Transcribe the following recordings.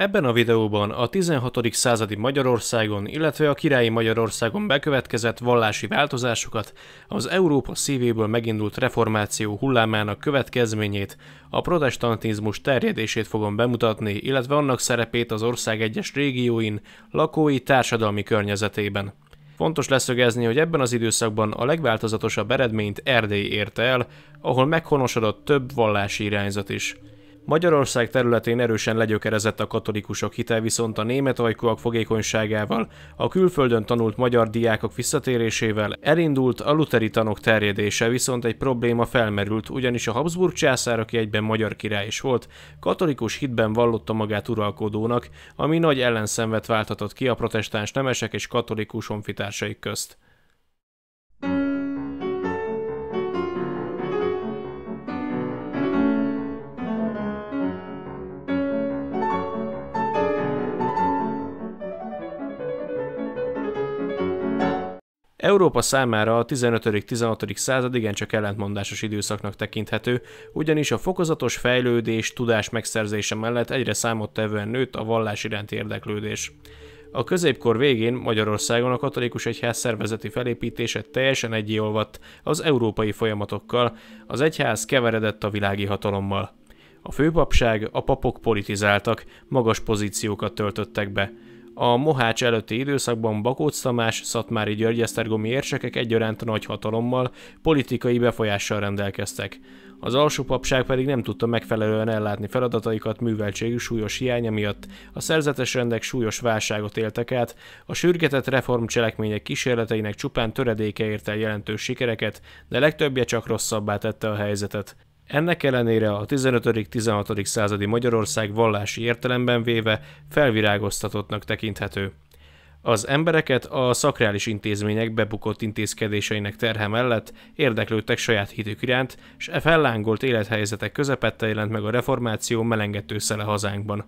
Ebben a videóban a 16. századi Magyarországon, illetve a királyi Magyarországon bekövetkezett vallási változásokat, az Európa szívéből megindult reformáció hullámának következményét, a protestantizmus terjedését fogom bemutatni, illetve annak szerepét az ország egyes régióin, lakói társadalmi környezetében. Fontos leszögezni, hogy ebben az időszakban a legváltozatosabb eredményt Erdély érte el, ahol meghonosodott több vallási irányzat is. Magyarország területén erősen legyökerezett a katolikusok hite, viszont a német ajkúak fogékonyságával, a külföldön tanult magyar diákok visszatérésével elindult a luteri tanok terjedése, viszont egy probléma felmerült, ugyanis a Habsburg császár, aki egyben magyar király is volt, katolikus hitben vallotta magát uralkodónak, ami nagy ellenszenvet válthatott ki a protestáns nemesek és katolikus honfitársaik közt. Európa számára a 15.-16. század igencsak ellentmondásos időszaknak tekinthető, ugyanis a fokozatos fejlődés, tudás megszerzése mellett egyre számottevően nőtt a vallás iránti érdeklődés. A középkor végén Magyarországon a katolikus egyház szervezeti felépítése teljesen egyéolvadt az európai folyamatokkal, az egyház keveredett a világi hatalommal. A főpapság, a papok politizáltak, magas pozíciókat töltöttek be – a Mohács előtti időszakban Bakóc Tamás, Szatmári György esztergomi érsekek egyaránt nagy hatalommal, politikai befolyással rendelkeztek. Az alsó papság pedig nem tudta megfelelően ellátni feladataikat műveltségű súlyos hiánya miatt, a szerzetes rendek súlyos válságot éltek át, a sürgetett cselekmények kísérleteinek csupán töredéke ért el jelentős sikereket, de legtöbbje csak rosszabbá tette a helyzetet. Ennek ellenére a 15.-16. századi Magyarország vallási értelemben véve felvirágoztatottnak tekinthető. Az embereket a szakrális intézmények bebukott intézkedéseinek terhe mellett érdeklődtek saját hitük iránt, s e fellángolt élethelyzetek közepette jelent meg a reformáció melengető szele hazánkban.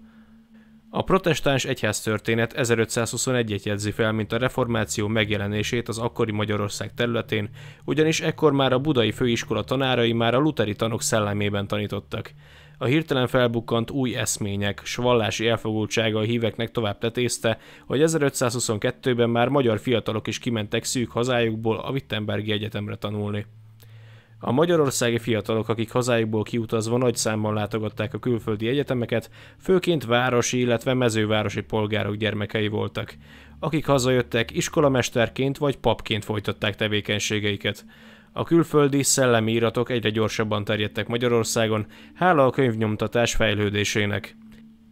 A protestáns egyház történet 1521-et jegyzi fel, mint a reformáció megjelenését az akkori Magyarország területén, ugyanis ekkor már a budai főiskola tanárai már a luteri tanok szellemében tanítottak. A hirtelen felbukkant új eszmények s vallási elfogultsága a híveknek tovább tetézte, hogy 1522-ben már magyar fiatalok is kimentek szűk hazájukból a Wittenbergi Egyetemre tanulni. A magyarországi fiatalok, akik hazájukból kiutazva nagy számban látogatták a külföldi egyetemeket, főként városi, illetve mezővárosi polgárok gyermekei voltak, akik hazajöttek, iskolamesterként vagy papként folytatták tevékenységeiket. A külföldi szellemi iratok egyre gyorsabban terjedtek Magyarországon, hála a könyvnyomtatás fejlődésének.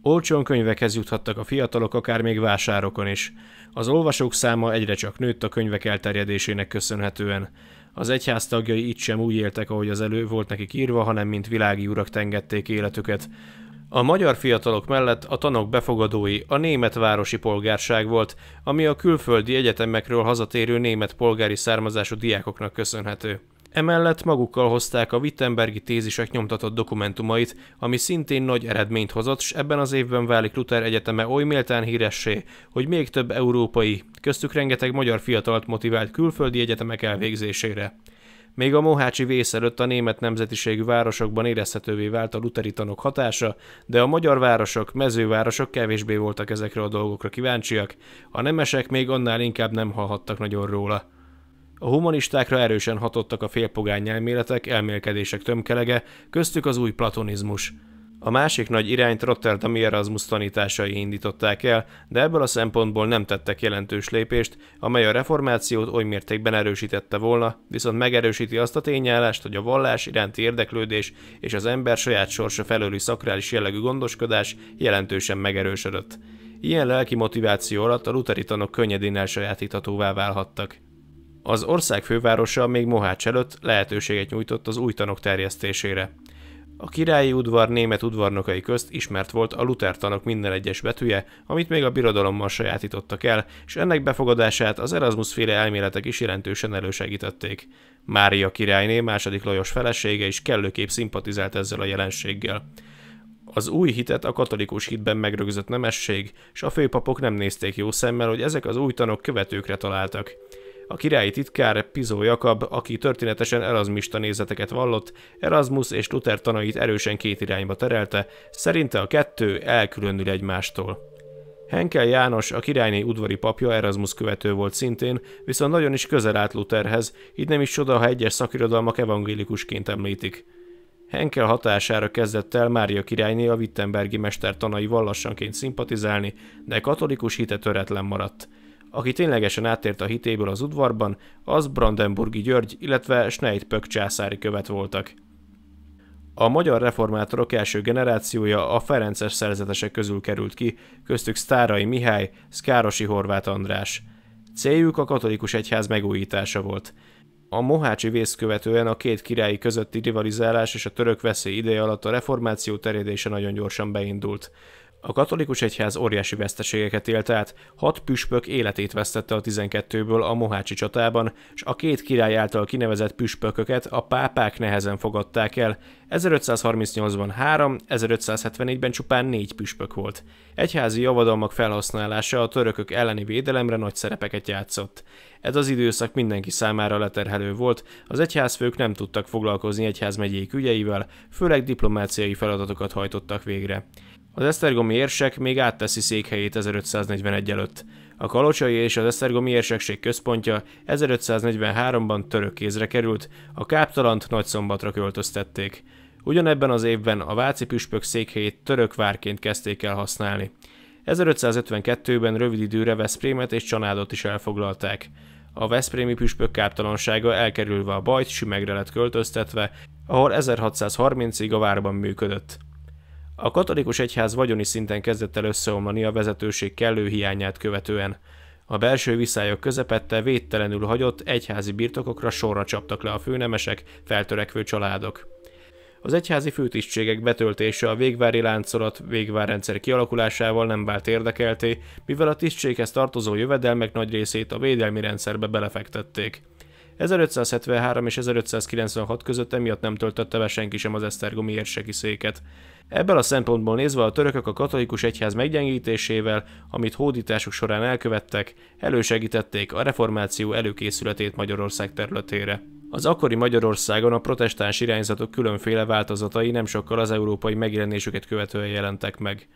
Olcsón könyvekhez juthattak a fiatalok, akár még vásárokon is. Az olvasók száma egyre csak nőtt a könyvek elterjedésének köszönhetően. Az egyház tagjai itt sem úgy éltek, ahogy az elő volt nekik írva, hanem mint világi urak tengették életüket. A magyar fiatalok mellett a tanok befogadói a német városi polgárság volt, ami a külföldi egyetemekről hazatérő német polgári származású diákoknak köszönhető. Emellett magukkal hozták a Wittenbergi tézisek nyomtatott dokumentumait, ami szintén nagy eredményt hozott, s ebben az évben válik Luther Egyeteme oly méltán híressé, hogy még több európai, köztük rengeteg magyar fiatalt motivált külföldi egyetemek elvégzésére. Még a Mohácsi vész előtt a német nemzetiségű városokban érezhetővé vált a luteri tanok hatása, de a magyar városok, mezővárosok kevésbé voltak ezekre a dolgokra kíváncsiak, a nemesek még annál inkább nem hallhattak nagyon róla. A humanistákra erősen hatottak a félpogány elméletek, elmélkedések tömkelege, köztük az új platonizmus. A másik nagy irányt Rotterdami Erasmus tanításai indították el, de ebből a szempontból nem tettek jelentős lépést, amely a reformációt oly mértékben erősítette volna, viszont megerősíti azt a tényállást, hogy a vallás iránti érdeklődés és az ember saját sorsa felőli szakrális jellegű gondoskodás jelentősen megerősödött. Ilyen lelki motiváció alatt a luteri tanok könnyedén elsajátíthatóvá válhattak. Az ország fővárosa még Mohács előtt lehetőséget nyújtott az új tanok terjesztésére. A királyi udvar német udvarnokai közt ismert volt a tanok minden egyes betűje, amit még a birodalommal sajátítottak el, és ennek befogadását az Erasmus féle elméletek is jelentősen elősegítették. Mária királyné, második Lajos felesége is kellőképp szimpatizált ezzel a jelenséggel. Az új hitet a katolikus hitben megrögzött nemesség, és a főpapok nem nézték jó szemmel, hogy ezek az új tanok követőkre találtak a királyi titkár Pizó Jakab, aki történetesen erasmista nézeteket vallott, Erasmus és Luther tanait erősen két irányba terelte, szerinte a kettő elkülönül egymástól. Henkel János, a királyné udvari papja Erasmus követő volt szintén, viszont nagyon is közel állt Lutherhez, így nem is csoda, ha egyes szakirodalmak evangélikusként említik. Henkel hatására kezdett el Mária királyné a Wittenbergi mester tanaival lassanként szimpatizálni, de katolikus hite töretlen maradt. Aki ténylegesen áttért a hitéből az udvarban, az Brandenburgi György, illetve Pök császári követ voltak. A magyar reformátorok első generációja a Ferences szerzetesek közül került ki, köztük Sztárai Mihály, Szkárosi Horváth András. Céljuk a katolikus egyház megújítása volt. A mohácsi vész követően a két királyi közötti rivalizálás és a török veszély ideje alatt a reformáció terjedése nagyon gyorsan beindult. A katolikus egyház óriási veszteségeket élt át, hat püspök életét vesztette a 12-ből a Mohácsi csatában, és a két király által kinevezett püspököket a pápák nehezen fogadták el. 1538-ban három, 1574-ben csupán négy püspök volt. Egyházi javadalmak felhasználása a törökök elleni védelemre nagy szerepeket játszott. Ez az időszak mindenki számára leterhelő volt, az egyházfők nem tudtak foglalkozni egyházmegyék ügyeivel, főleg diplomáciai feladatokat hajtottak végre. Az esztergomi érsek még átteszi székhelyét 1541 előtt. A kalocsai és az esztergomi érsekség központja 1543-ban török kézre került, a káptalant nagyszombatra költöztették. Ugyanebben az évben a váci püspök székhelyét török várként kezdték el használni. 1552-ben rövid időre Veszprémet és Csanádot is elfoglalták. A veszprémi püspök káptalansága elkerülve a bajt, sümegre lett költöztetve, ahol 1630-ig a várban működött. A katolikus egyház vagyoni szinten kezdett el összeomlani a vezetőség kellő hiányát követően. A belső viszályok közepette védtelenül hagyott egyházi birtokokra sorra csaptak le a főnemesek, feltörekvő családok. Az egyházi főtisztségek betöltése a végvári láncolat végvárrendszer kialakulásával nem vált érdekelté, mivel a tisztséghez tartozó jövedelmek nagy részét a védelmi rendszerbe belefektették. 1573 és 1596 között emiatt nem töltötte be senki sem az esztergomi érseki széket. Ebből a szempontból nézve a törökök a katolikus egyház meggyengítésével, amit hódításuk során elkövettek, elősegítették a reformáció előkészületét Magyarország területére. Az akkori Magyarországon a protestáns irányzatok különféle változatai nem sokkal az európai megjelenésüket követően jelentek meg.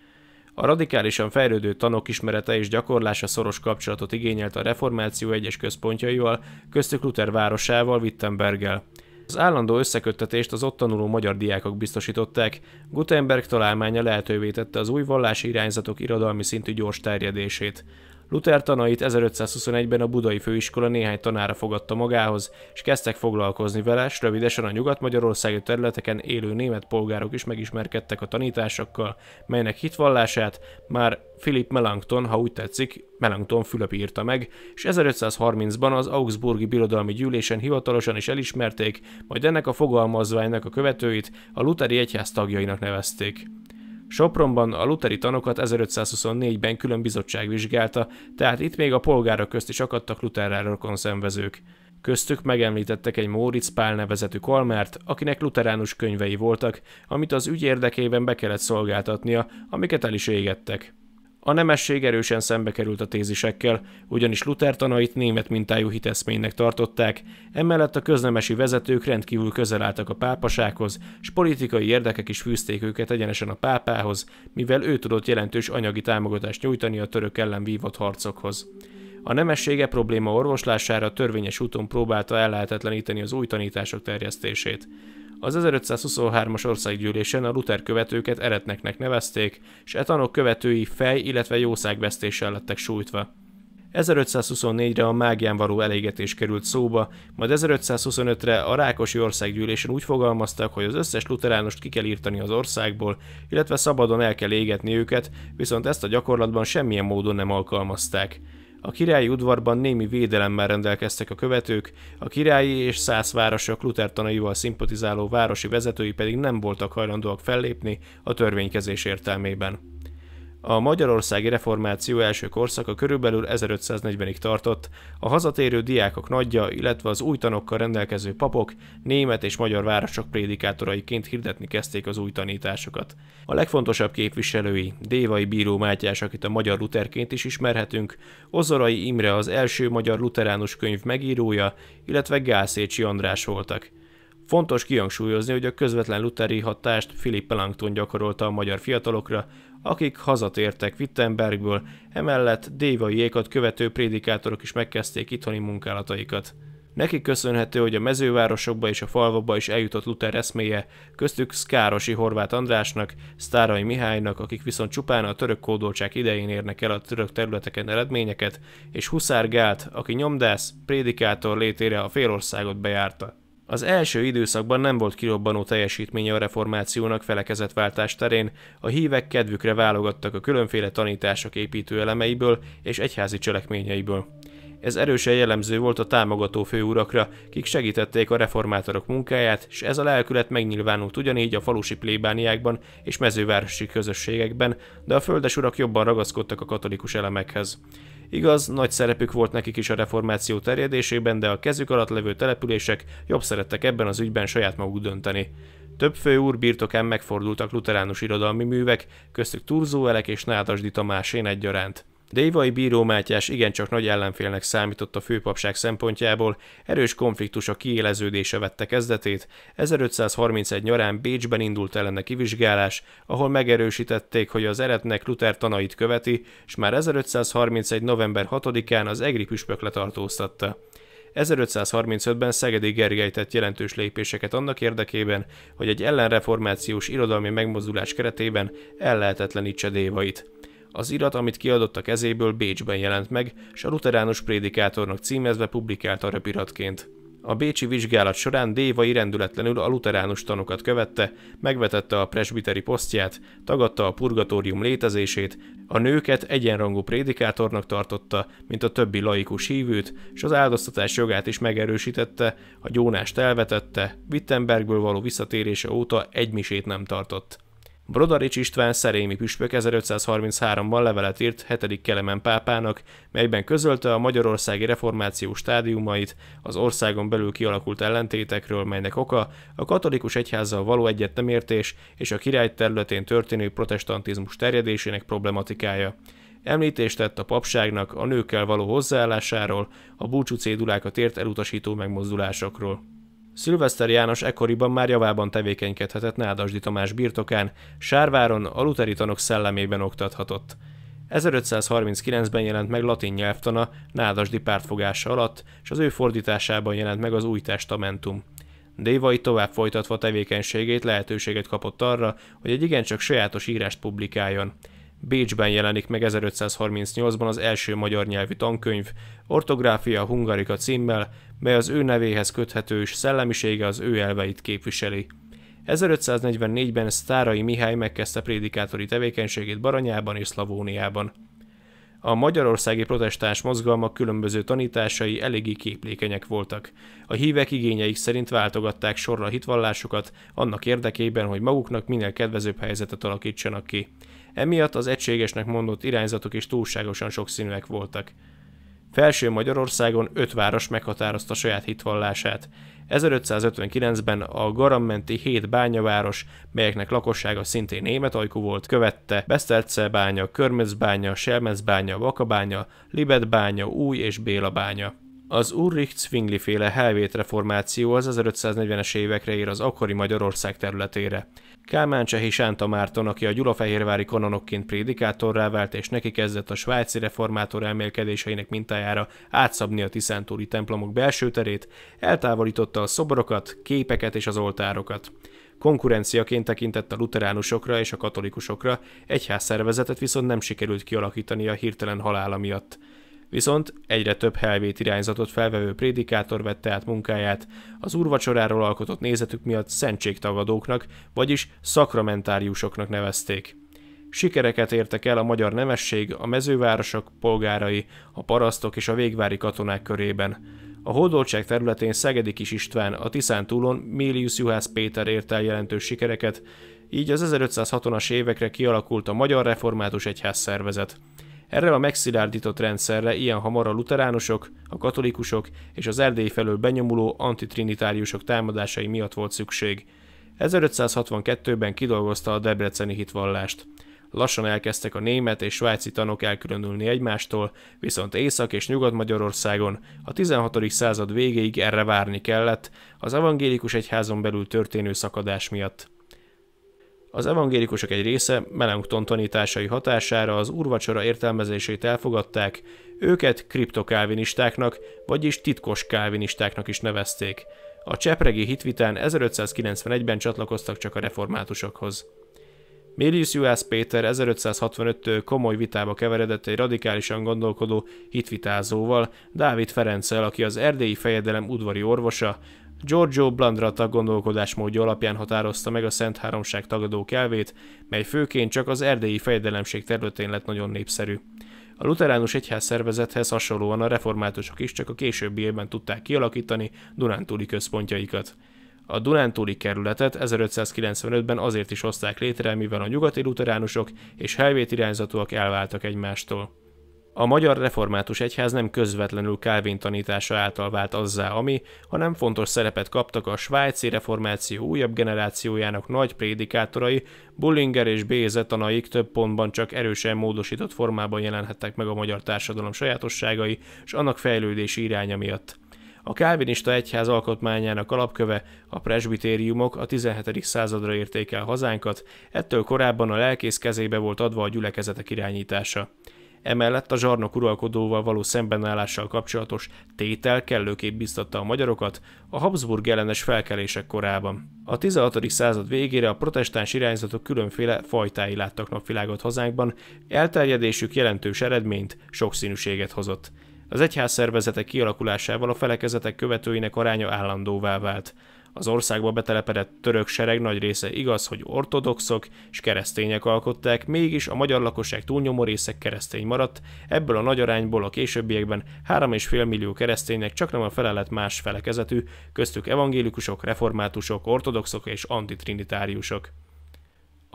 A radikálisan fejlődő tanok ismerete és gyakorlása szoros kapcsolatot igényelt a reformáció egyes központjaival, köztük Luther városával, Wittenberggel. Az állandó összeköttetést az ott tanuló magyar diákok biztosították. Gutenberg találmánya lehetővé tette az új vallási irányzatok irodalmi szintű gyors terjedését. Luther tanait 1521-ben a budai főiskola néhány tanára fogadta magához, és kezdtek foglalkozni vele, s rövidesen a nyugat-magyarországi területeken élő német polgárok is megismerkedtek a tanításokkal, melynek hitvallását már Philip Melanchthon, ha úgy tetszik, Melanchthon Fülöp írta meg, és 1530-ban az Augsburgi Birodalmi Gyűlésen hivatalosan is elismerték, majd ennek a fogalmazványnak a követőit a Lutheri Egyház tagjainak nevezték. Sopronban a luteri tanokat 1524-ben külön bizottság vizsgálta, tehát itt még a polgárok közt is akadtak Lutherrel rokon szenvezők. Köztük megemlítettek egy Móricz Pál nevezetű kalmárt, akinek luteránus könyvei voltak, amit az ügy érdekében be kellett szolgáltatnia, amiket el is égettek. A nemesség erősen szembe került a tézisekkel, ugyanis Luther tanait német mintájú hiteszménynek tartották, emellett a köznemesi vezetők rendkívül közel álltak a pápasághoz, és politikai érdekek is fűzték őket egyenesen a pápához, mivel ő tudott jelentős anyagi támogatást nyújtani a török ellen vívott harcokhoz. A nemessége probléma orvoslására törvényes úton próbálta ellehetetleníteni az új tanítások terjesztését. Az 1523-as országgyűlésen a Luther követőket eretneknek nevezték, és etanok követői fej, illetve jószágvesztéssel lettek sújtva. 1524-re a mágián való elégetés került szóba, majd 1525-re a Rákosi Országgyűlésen úgy fogalmaztak, hogy az összes luteránust ki kell írtani az országból, illetve szabadon el kell égetni őket, viszont ezt a gyakorlatban semmilyen módon nem alkalmazták. A királyi udvarban némi védelemmel rendelkeztek a követők, a királyi és száz városok lutertanaival szimpatizáló városi vezetői pedig nem voltak hajlandóak fellépni a törvénykezés értelmében. A magyarországi reformáció első korszaka körülbelül 1540-ig tartott, a hazatérő diákok nagyja, illetve az új tanokkal rendelkező papok német és magyar városok prédikátoraiként hirdetni kezdték az új tanításokat. A legfontosabb képviselői Dévai Bíró Mátyás, akit a magyar Lutherként is ismerhetünk, Ozorai Imre az első magyar luteránus könyv megírója, illetve Gálszécsi András voltak. Fontos kihangsúlyozni, hogy a közvetlen luteri hatást Philip Langton gyakorolta a magyar fiatalokra, akik hazatértek Wittenbergből, emellett ékat követő prédikátorok is megkezdték itthoni munkálataikat. Neki köszönhető, hogy a mezővárosokba és a falvokba is eljutott Luther eszméje, köztük Szkárosi Horvát Andrásnak, Sztárai Mihálynak, akik viszont csupán a török kódoltság idején érnek el a török területeken eredményeket, és Huszár Gált, aki nyomdász, prédikátor létére a félországot bejárta. Az első időszakban nem volt kirobbanó teljesítménye a reformációnak felekezetváltás terén, a hívek kedvükre válogattak a különféle tanítások építő elemeiből és egyházi cselekményeiből. Ez erősen jellemző volt a támogató főúrakra, kik segítették a reformátorok munkáját, és ez a lelkület megnyilvánult ugyanígy a falusi plébániákban és mezővárosi közösségekben, de a földesurak jobban ragaszkodtak a katolikus elemekhez. Igaz, nagy szerepük volt nekik is a reformáció terjedésében, de a kezük alatt levő települések jobb szerettek ebben az ügyben saját maguk dönteni. Több fő úr birtokán megfordultak luteránus irodalmi művek, köztük Elek és Nádasdi Tamásén egyaránt. Dévai bíró Mátyás igencsak nagy ellenfélnek számított a főpapság szempontjából, erős konfliktus a kiéleződése vette kezdetét, 1531 nyarán Bécsben indult ellene kivizsgálás, ahol megerősítették, hogy az eretnek Luther tanait követi, és már 1531. november 6-án az egri püspök letartóztatta. 1535-ben Szegedi Gergely tett jelentős lépéseket annak érdekében, hogy egy ellenreformációs irodalmi megmozdulás keretében ellehetetlenítse Dévait. Az irat, amit kiadott a kezéből Bécsben jelent meg, és a luteránus prédikátornak címezve publikálta röpiratként. A bécsi vizsgálat során Dévai rendületlenül a luteránus tanokat követte, megvetette a presbiteri posztját, tagadta a purgatórium létezését, a nőket egyenrangú prédikátornak tartotta, mint a többi laikus hívőt, és az áldoztatás jogát is megerősítette, a gyónást elvetette, Wittenbergből való visszatérése óta egy misét nem tartott. Brodarics István szerémi püspök 1533-ban levelet írt 7. Kelemen pápának, melyben közölte a magyarországi reformáció stádiumait, az országon belül kialakult ellentétekről, melynek oka a katolikus egyházzal való egyetemértés és a király területén történő protestantizmus terjedésének problematikája. Említést tett a papságnak a nőkkel való hozzáállásáról, a búcsú cédulákat ért elutasító megmozdulásokról. Szilveszter János ekkoriban már javában tevékenykedhetett Nádasdi Tamás birtokán, Sárváron a luteritanok szellemében oktathatott. 1539-ben jelent meg latin nyelvtana Nádasdi pártfogása alatt, és az ő fordításában jelent meg az új testamentum. Dévai tovább folytatva tevékenységét lehetőséget kapott arra, hogy egy igencsak sajátos írást publikáljon. Bécsben jelenik meg 1538-ban az első magyar nyelvi tankönyv, Ortográfia Hungarika címmel, mely az ő nevéhez köthető és szellemisége az ő elveit képviseli. 1544-ben Sztárai Mihály megkezdte prédikátori tevékenységét Baranyában és Szlavóniában. A magyarországi protestáns mozgalmak különböző tanításai eléggé képlékenyek voltak. A hívek igényeik szerint váltogatták sorra a hitvallásukat, annak érdekében, hogy maguknak minél kedvezőbb helyzetet alakítsanak ki. Emiatt az egységesnek mondott irányzatok is túlságosan sokszínűek voltak. Felső Magyarországon öt város meghatározta saját hitvallását. 1559-ben a Garammenti hét bányaváros, melyeknek lakossága szintén német ajkú volt, követte Beszterce bánya, Vaka bánya, Vakabánya, bánya, Új és Béla bánya. Az Ulrich Zwingli féle helvét reformáció az 1540-es évekre ér az akkori Magyarország területére. Kálmán Csehi Sánta Márton, aki a gyulafehérvári kononokként prédikátorrá vált, és neki kezdett a svájci reformátor elmélkedéseinek mintájára átszabni a tiszántúri templomok belső terét, eltávolította a szoborokat, képeket és az oltárokat. Konkurenciaként tekintett a luteránusokra és a katolikusokra, szervezetet viszont nem sikerült kialakítani a hirtelen halála miatt. Viszont egyre több helvét irányzatot felvevő prédikátor vette át munkáját, az úrvacsoráról alkotott nézetük miatt szentségtagadóknak, vagyis szakramentáriusoknak nevezték. Sikereket értek el a magyar nemesség, a mezővárosok polgárai, a parasztok és a végvári katonák körében. A hódoltság területén Szegedi Kis István, a Tiszán túlon Mélius Juhász Péter ért el jelentős sikereket, így az 1560-as évekre kialakult a Magyar Református Egyház szervezet. Erre a megszilárdított rendszerre ilyen hamar a luteránusok, a katolikusok és az erdély felől benyomuló antitrinitáriusok támadásai miatt volt szükség. 1562-ben kidolgozta a debreceni hitvallást. Lassan elkezdtek a német és svájci tanok elkülönülni egymástól, viszont Észak- és Nyugat-Magyarországon a 16. század végéig erre várni kellett az evangélikus egyházon belül történő szakadás miatt. Az evangélikusok egy része Melanchthon tanításai hatására az urvacsora értelmezését elfogadták, őket kriptokálvinistáknak, vagyis titkos kálvinistáknak is nevezték. A csepregi hitvitán 1591-ben csatlakoztak csak a reformátusokhoz. Mélius Juhász Péter 1565-től komoly vitába keveredett egy radikálisan gondolkodó hitvitázóval, Dávid Ferenccel, aki az erdélyi fejedelem udvari orvosa, Giorgio Blandrata gondolkodásmódja alapján határozta meg a Szent Háromság tagadók elvét, mely főként csak az erdélyi fejdelemség területén lett nagyon népszerű. A luteránus egyház szervezethez hasonlóan a reformátusok is csak a későbbi évben tudták kialakítani Dunántúli központjaikat. A Dunántúli kerületet 1595-ben azért is hozták létre, mivel a nyugati luteránusok és helvét irányzatúak elváltak egymástól. A magyar református egyház nem közvetlenül Calvin tanítása által vált azzá, ami, hanem fontos szerepet kaptak a svájci reformáció újabb generációjának nagy prédikátorai, Bullinger és Béze tanaik több pontban csak erősen módosított formában jelenhettek meg a magyar társadalom sajátosságai és annak fejlődési iránya miatt. A kálvinista egyház alkotmányának alapköve a presbitériumok a 17. századra érték el hazánkat, ettől korábban a lelkész kezébe volt adva a gyülekezetek irányítása. Emellett a zsarnok uralkodóval való szembenállással kapcsolatos tétel kellőképp biztatta a magyarokat a Habsburg ellenes felkelések korában. A 16. század végére a protestáns irányzatok különféle fajtái láttak napvilágot hazánkban, elterjedésük jelentős eredményt, sokszínűséget hozott. Az egyházszervezetek kialakulásával a felekezetek követőinek aránya állandóvá vált. Az országba betelepedett török sereg nagy része igaz, hogy ortodoxok és keresztények alkották, mégis a magyar lakosság túlnyomó része keresztény maradt, ebből a nagy arányból a későbbiekben 3,5 millió kereszténynek csak nem a felelet más felekezetű, köztük evangélikusok, reformátusok, ortodoxok és antitrinitáriusok.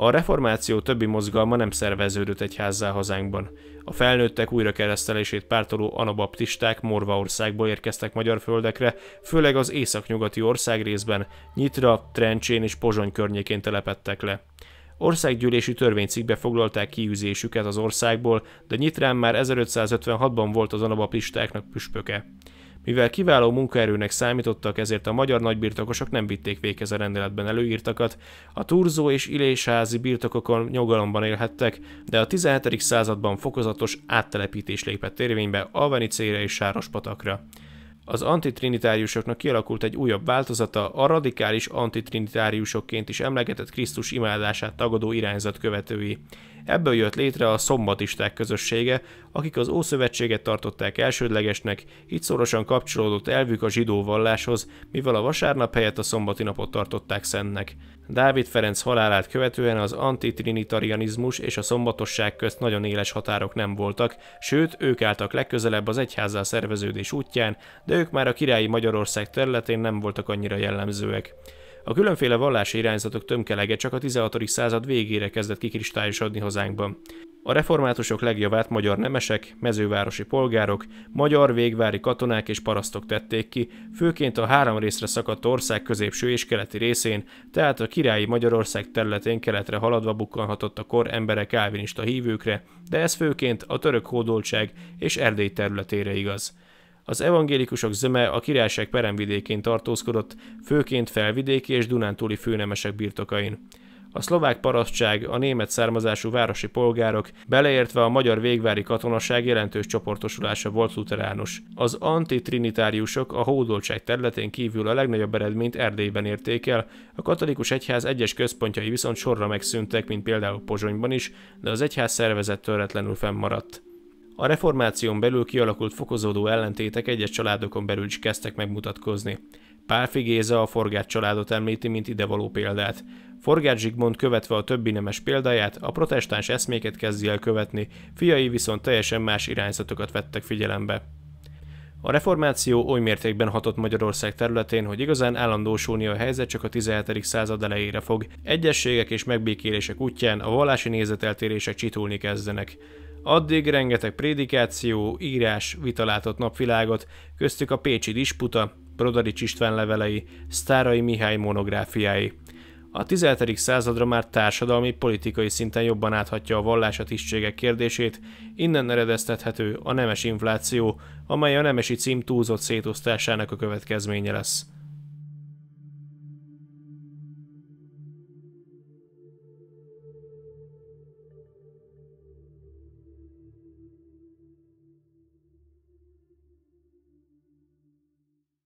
A reformáció többi mozgalma nem szerveződött egyházzá hazánkban. A felnőttek újrakeresztelését pártoló anabaptisták Morvaországból érkeztek magyar földekre, főleg az északnyugati ország részben, Nyitra, Trencsén és Pozsony környékén telepettek le. Országgyűlési törvénycikkbe foglalták kiűzésüket az országból, de Nyitrán már 1556-ban volt az anabaptistáknak püspöke. Mivel kiváló munkaerőnek számítottak, ezért a magyar nagybirtokosok nem vitték véghez a rendeletben előírtakat. A turzó és ilésházi birtokokon nyugalomban élhettek, de a 17. században fokozatos áttelepítés lépett érvénybe Alvenicére és Sárospatakra. Az antitrinitáriusoknak kialakult egy újabb változata, a radikális antitrinitáriusokként is emlegetett Krisztus imádását tagadó irányzat követői. Ebből jött létre a szombatisták közössége, akik az Ószövetséget tartották elsődlegesnek, így szorosan kapcsolódott elvük a zsidó valláshoz, mivel a vasárnap helyett a szombati napot tartották szennek. Dávid Ferenc halálát követően az antitrinitarianizmus és a szombatosság közt nagyon éles határok nem voltak, sőt, ők álltak legközelebb az egyházzal szerveződés útján, de ők már a királyi Magyarország területén nem voltak annyira jellemzőek. A különféle vallási irányzatok tömkelege csak a 16. század végére kezdett kikristályosodni hazánkban. A reformátusok legjavát magyar nemesek, mezővárosi polgárok, magyar végvári katonák és parasztok tették ki, főként a három részre szakadt ország középső és keleti részén, tehát a királyi Magyarország területén keletre haladva bukkanhatott a kor emberek kálvinista hívőkre, de ez főként a török hódoltság és Erdély területére igaz. Az evangélikusok zöme a királyság peremvidékén tartózkodott, főként felvidéki és dunántúli főnemesek birtokain. A szlovák parasztság, a német származású városi polgárok, beleértve a magyar végvári katonaság jelentős csoportosulása volt luteránus. Az antitrinitáriusok a hódoltság területén kívül a legnagyobb eredményt Erdélyben érték el, a katolikus egyház egyes központjai viszont sorra megszűntek, mint például Pozsonyban is, de az egyház szervezet töretlenül fennmaradt. A reformáción belül kialakult fokozódó ellentétek egyes családokon belül is kezdtek megmutatkozni. Pálfi Géza a Forgát családot említi, mint való példát. Forgát Zsigmond követve a többi nemes példáját, a protestáns eszméket kezdi el követni, fiai viszont teljesen más irányzatokat vettek figyelembe. A reformáció oly mértékben hatott Magyarország területén, hogy igazán állandósulni a helyzet csak a 17. század elejére fog. Egyességek és megbékélések útján a vallási nézeteltérések csitulni kezdenek. Addig rengeteg prédikáció, írás, vitalátott napvilágot, köztük a Pécsi disputa, Brodarics István levelei, Sztárai Mihály monográfiái. A 17. századra már társadalmi, politikai szinten jobban áthatja a vallás a tisztségek kérdését, innen eredeztethető a nemes infláció, amely a nemesi cím túlzott szétosztásának a következménye lesz.